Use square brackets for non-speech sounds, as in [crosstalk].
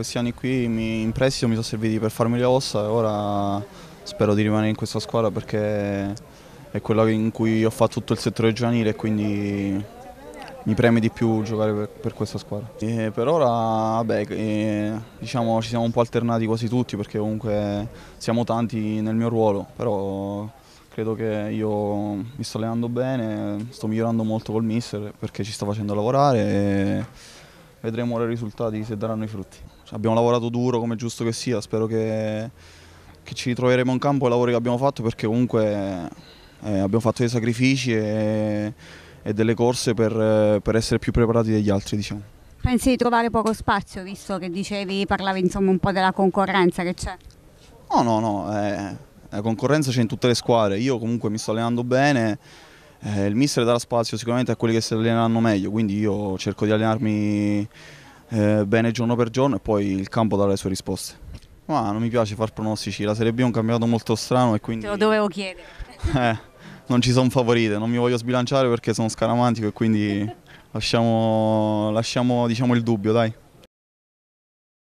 questi anni qui in prestito mi sono serviti per farmi le ossa e ora spero di rimanere in questa squadra perché è quella in cui ho fatto tutto il settore giovanile e quindi mi preme di più giocare per, per questa squadra. E per ora vabbè, e, eh, diciamo, ci siamo un po' alternati quasi tutti perché comunque siamo tanti nel mio ruolo, però credo che io mi sto allenando bene, sto migliorando molto col mister perché ci sta facendo lavorare e vedremo ora i risultati se daranno i frutti abbiamo lavorato duro come giusto che sia, spero che, che ci ritroveremo in campo i lavori che abbiamo fatto perché comunque eh, abbiamo fatto dei sacrifici e, e delle corse per, per, essere più preparati degli altri. Diciamo. Pensi di trovare poco spazio visto che dicevi, parlavi insomma un po' della concorrenza che c'è? No, no, no, eh, la concorrenza c'è in tutte le squadre, io comunque mi sto allenando bene. Eh, il mister darà spazio sicuramente a quelli che si alleneranno meglio, quindi io cerco di allenarmi eh, bene giorno per giorno e poi il campo dà le sue risposte. Ma non mi piace far pronostici, la Serie B è un campionato molto strano e quindi... Te lo dovevo chiedere. [laughs] Eh, non ci sono favorite, non mi voglio sbilanciare perché sono scaramantico e quindi [laughs] lasciamo, lasciamo diciamo, il dubbio, dai.